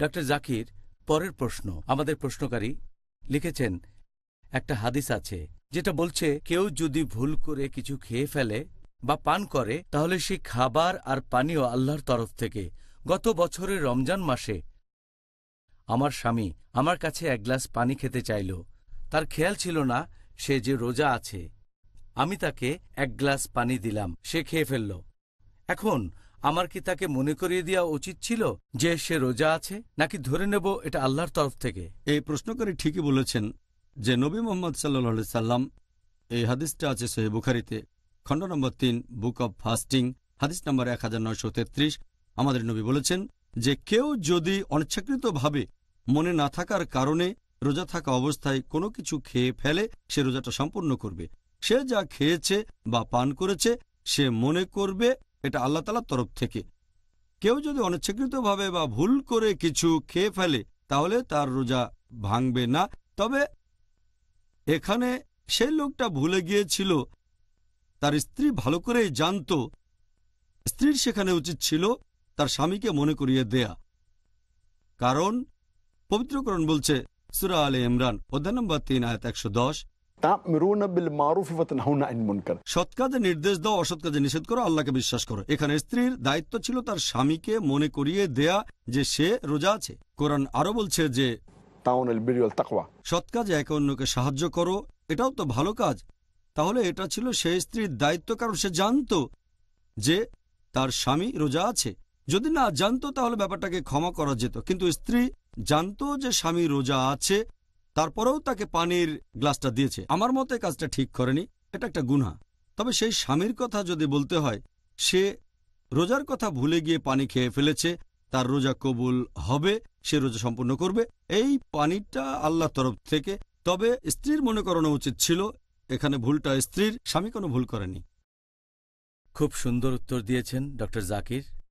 doctor Zakir পরের প্রশ্ন আমাদের প্রশ্নকারী লিখেছেন একটা হাদিস আছে যেটা বলছে কেউ যদি ভুল করে কিছু খেয়ে ফেলে বা পান করে তাহলে সেই খাবার আর পানীয় আল্লাহর তরফ থেকে গত বছরের রমজান মাসে আমার স্বামী আমার কাছে এক গ্লাস পানি খেতে চাইল তার খেয়াল ছিল না সে যে রোজা আছে আমি তাকে এক গ্লাস পানি দিলাম সে খেয়ে ফেলল এখন আমার কি তাকে মনে করিয়ে দেওয়া উচিত ছিল যে সে রোজা আছে নাকি ধরে নেব এটা আল্লাহর তরফ থেকে এই প্রশ্নকারী ঠিকই বলেছেন যে নবী মোহাম্মদ সাল্লি সাল্লাম এই হাদিসটা আছে সোহে বুখারিতে খণ্ড নম্বর তিন বুক অব ফাস্টিং হাদিস নম্বর এক আমাদের নবী বলেছেন যে কেউ যদি অনিচ্ছাকৃতভাবে মনে না থাকার কারণে রোজা থাকা অবস্থায় কোনো কিছু খেয়ে ফেলে সে রোজাটা সম্পূর্ণ করবে সে যা খেয়েছে বা পান করেছে সে মনে করবে এটা আল্লাহ তালার তরফ থেকে কেউ যদি অনিচ্ছাকৃতভাবে বা ভুল করে কিছু খেয়ে ফেলে তাহলে তার রোজা ভাঙবে না তবে এখানে সেই লোকটা ভুলে গিয়েছিল তার স্ত্রী ভালো করেই জানত স্ত্রীর সেখানে উচিত ছিল তার স্বামীকে মনে করিয়ে দেয়া কারণ পবিত্রকরণ বলছে সুরা আলে ইমরান অধ্যায় নম্বর তিন আয়াত একশো দশ সৎ কাজে নির্দেশ দাও অসৎ কাজে নিষেধ করো আল্লাহকে বিশ্বাস করো এখানে স্ত্রীর দায়িত্ব ছিল তার স্বামীকে মনে করিয়ে দেয়া যে সে রোজা আছে কোরআন আরো বলছে যে সৎ একে অন্যকে সাহায্য করো এটাও তো ভালো কাজ তাহলে এটা ছিল সে স্ত্রীর দায়িত্ব কারণ সে জানত যে তার স্বামী রোজা আছে যদি না জানতো তাহলে ব্যাপারটাকে ক্ষমা করা যেত কিন্তু স্ত্রী জানতো যে স্বামী রোজা আছে তারপরেও তাকে পানির গ্লাসটা দিয়েছে আমার মতে কাজটা ঠিক করেনি এটা একটা গুনা তবে সেই স্বামীর কথা যদি বলতে হয় সে রোজার কথা ভুলে গিয়ে পানি খেয়ে ফেলেছে তার রোজা কবুল হবে সে রোজা সম্পূর্ণ করবে এই পানিটা আল্লাহ তরফ থেকে তবে স্ত্রীর মনে করানো উচিত ছিল এখানে ভুলটা স্ত্রীর স্বামী কোনো ভুল করেনি খুব সুন্দর উত্তর দিয়েছেন ডক্টর জাকির